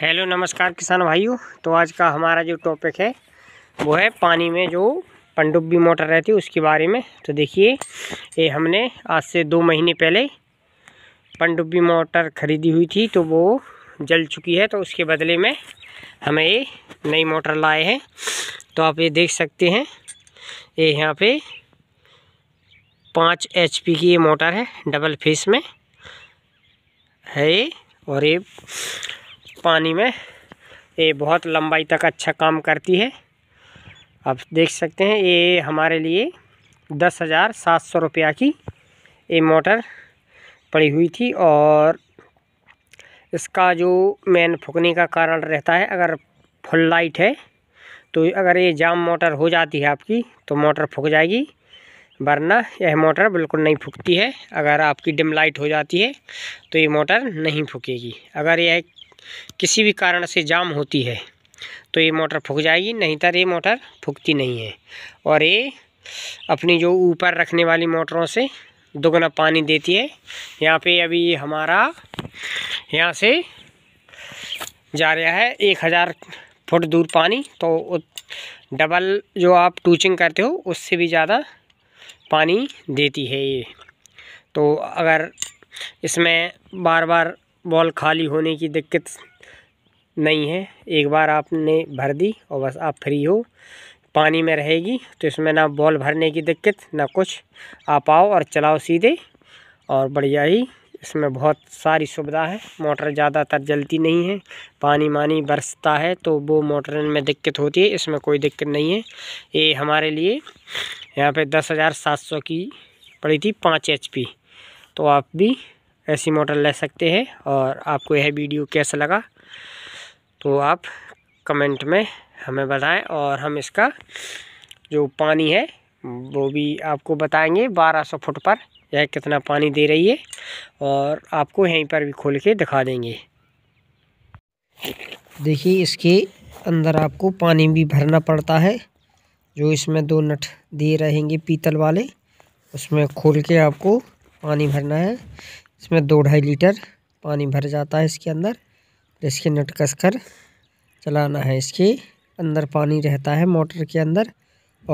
hello नमस्कार किसान भाइयों तो आज का हमारा जो टॉपिक है वो है पानी में जो पनडुब्बी मोटर रहती है उसके बारे में तो देखिए ये हमने आज से दो महीने पहले पनडुब्बी मोटर खरीदी हुई थी तो वो जल चुकी है तो उसके बदले में हमें ये नई मोटर लाए हैं तो आप ये देख सकते हैं ये यहाँ पे पाँच एच की ये मोटर है डबल फेस में है ये और ये पानी में ये बहुत लंबाई तक अच्छा काम करती है आप देख सकते हैं ये हमारे लिए दस हज़ार सात सौ रुपया की ये मोटर पड़ी हुई थी और इसका जो मेन फूकने का कारण रहता है अगर फुल लाइट है तो अगर ये जाम मोटर हो जाती है आपकी तो मोटर फूक जाएगी वरना यह मोटर बिल्कुल नहीं फूकती है अगर आपकी डिम लाइट हो जाती है तो ये मोटर नहीं फूकेगी अगर यह किसी भी कारण से जाम होती है तो ये मोटर फूक जाएगी नहीं तर ये मोटर फूकती नहीं है और ये अपनी जो ऊपर रखने वाली मोटरों से दोगुना पानी देती है यहाँ पे अभी हमारा यहाँ से जा रहा है एक हज़ार फुट दूर पानी तो डबल जो आप टूचिंग करते हो उससे भी ज़्यादा पानी देती है ये तो अगर इसमें बार बार बॉल खाली होने की दिक्कत नहीं है एक बार आपने भर दी और बस आप फ्री हो पानी में रहेगी तो इसमें ना बॉल भरने की दिक्कत ना कुछ आप आओ और चलाओ सीधे और बढ़िया ही इसमें बहुत सारी सुविधा है मोटर ज़्यादातर जलती नहीं है पानी मानी बरसता है तो वो मोटर में दिक्कत होती है इसमें कोई दिक्कत नहीं है ये हमारे लिए यहाँ पे दस हज़ार सात सौ की पड़ी थी पाँच एच तो आप भी ऐसी मोटर ले सकते हैं और आपको यह वीडियो कैसा लगा तो आप कमेंट में हमें बताएं और हम इसका जो पानी है वो भी आपको बताएंगे 1200 फुट पर यह कितना पानी दे रही है और आपको यहीं पर भी खोल के दिखा देंगे देखिए इसके अंदर आपको पानी भी भरना पड़ता है जो इसमें दो नट दिए रहेंगे पीतल वाले उसमें खोल के आपको पानी भरना है इसमें दो ढाई लीटर पानी भर जाता है इसके अंदर इसके नट कस कर चलाना है इसके अंदर पानी रहता है मोटर के अंदर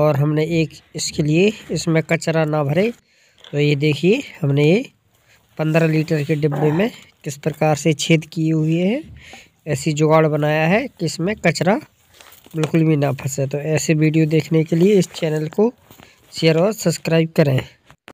और हमने एक इसके लिए इसमें कचरा ना भरे तो ये देखिए हमने ये पंद्रह लीटर के डिब्बे में किस प्रकार से छेद किए हुए हैं ऐसी जुगाड़ बनाया है कि इसमें कचरा बिल्कुल भी ना फंसे तो ऐसे वीडियो देखने के लिए इस चैनल को शेयर और सब्सक्राइब करें